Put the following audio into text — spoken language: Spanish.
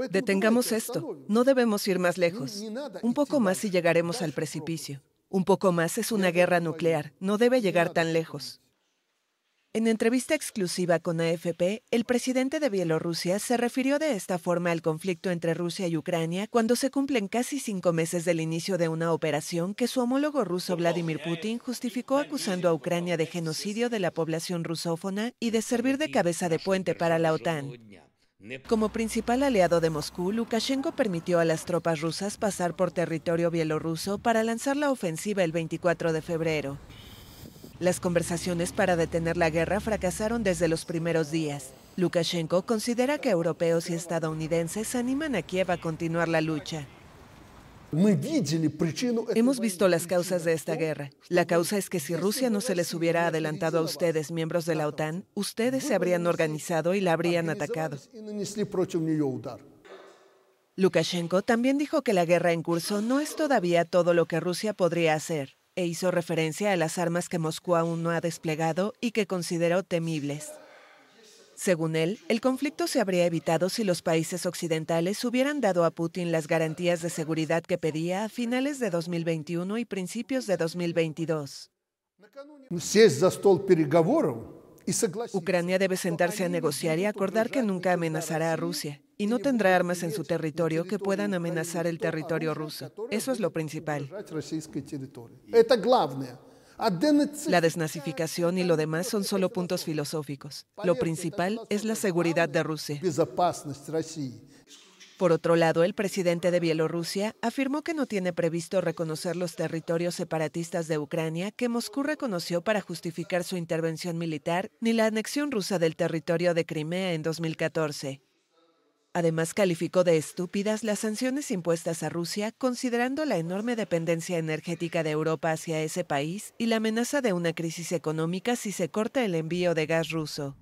Pues, Detengamos esto. No debemos ir más lejos. Un poco más y llegaremos al precipicio. Un poco más es una guerra nuclear. No debe llegar tan lejos. En entrevista exclusiva con AFP, el presidente de Bielorrusia se refirió de esta forma al conflicto entre Rusia y Ucrania cuando se cumplen casi cinco meses del inicio de una operación que su homólogo ruso Vladimir Putin justificó acusando a Ucrania de genocidio de la población rusófona y de servir de cabeza de puente para la OTAN. Como principal aliado de Moscú, Lukashenko permitió a las tropas rusas pasar por territorio bielorruso para lanzar la ofensiva el 24 de febrero. Las conversaciones para detener la guerra fracasaron desde los primeros días. Lukashenko considera que europeos y estadounidenses animan a Kiev a continuar la lucha. Hemos visto las causas de esta guerra. La causa es que si Rusia no se les hubiera adelantado a ustedes, miembros de la OTAN, ustedes se habrían organizado y la habrían atacado. Lukashenko también dijo que la guerra en curso no es todavía todo lo que Rusia podría hacer, e hizo referencia a las armas que Moscú aún no ha desplegado y que consideró temibles. Según él, el conflicto se habría evitado si los países occidentales hubieran dado a Putin las garantías de seguridad que pedía a finales de 2021 y principios de 2022. Ucrania debe sentarse a negociar y acordar que nunca amenazará a Rusia y no tendrá armas en su territorio que puedan amenazar el territorio ruso. Eso es lo principal. La desnazificación y lo demás son solo puntos filosóficos. Lo principal es la seguridad de Rusia. Por otro lado, el presidente de Bielorrusia afirmó que no tiene previsto reconocer los territorios separatistas de Ucrania que Moscú reconoció para justificar su intervención militar ni la anexión rusa del territorio de Crimea en 2014. Además, calificó de estúpidas las sanciones impuestas a Rusia, considerando la enorme dependencia energética de Europa hacia ese país y la amenaza de una crisis económica si se corta el envío de gas ruso.